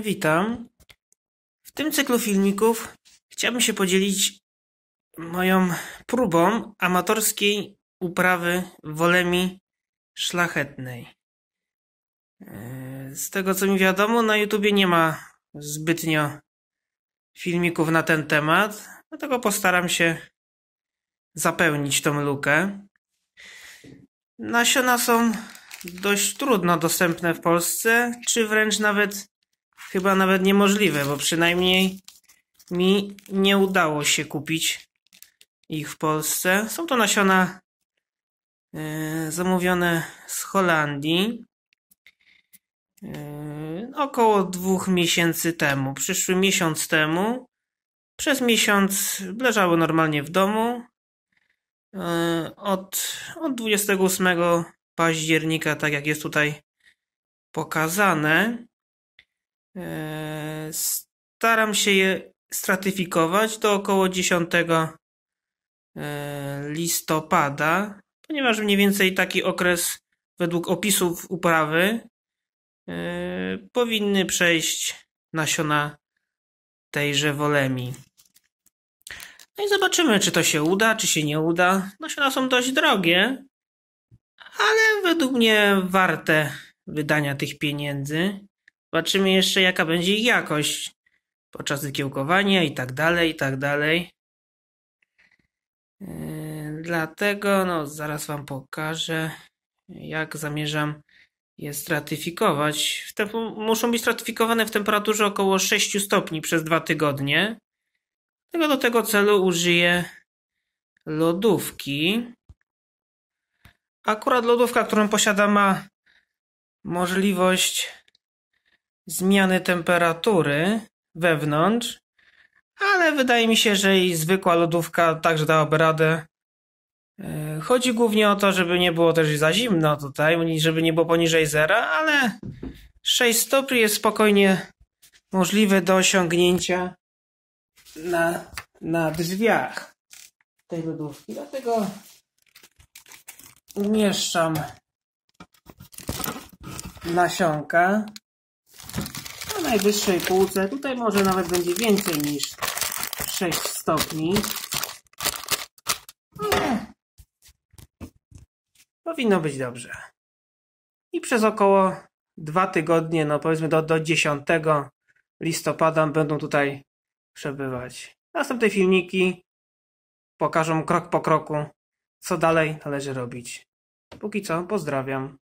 Witam. W tym cyklu filmików chciałbym się podzielić moją próbą amatorskiej uprawy wolemi szlachetnej. E, z tego co mi wiadomo, na YouTubie nie ma zbytnio filmików na ten temat, dlatego postaram się zapełnić tą lukę. Nasiona są dość trudno dostępne w Polsce, czy wręcz nawet chyba nawet niemożliwe, bo przynajmniej mi nie udało się kupić ich w Polsce. Są to nasiona e, zamówione z Holandii e, około dwóch miesięcy temu. Przyszły miesiąc temu. Przez miesiąc leżały normalnie w domu. E, od, od 28 października, tak jak jest tutaj pokazane. E, staram się je stratyfikować do około 10 e, listopada, ponieważ mniej więcej taki okres według opisów uprawy e, powinny przejść nasiona tejże wolemi. No i zobaczymy, czy to się uda, czy się nie uda. Nasiona są dość drogie, ale według mnie warte wydania tych pieniędzy. Zobaczymy jeszcze jaka będzie ich jakość podczas wykiełkowania i tak dalej, i tak dalej. E, dlatego no, zaraz Wam pokażę jak zamierzam je stratyfikować. muszą być stratyfikowane w temperaturze około 6 stopni przez dwa tygodnie. Tego do tego celu użyję lodówki. Akurat lodówka, którą posiada ma możliwość zmiany temperatury wewnątrz, ale wydaje mi się, że i zwykła lodówka także dałaby radę. E, chodzi głównie o to, żeby nie było też za zimno tutaj, żeby nie było poniżej zera, ale 6 stopni jest spokojnie możliwe do osiągnięcia na, na drzwiach tej lodówki. Dlatego umieszczam nasionka na najwyższej półce. Tutaj może nawet będzie więcej niż 6 stopni. Ale powinno być dobrze. I przez około dwa tygodnie, no powiedzmy do, do 10 listopada będą tutaj przebywać. Następne filmiki pokażą krok po kroku, co dalej należy robić. Póki co, pozdrawiam.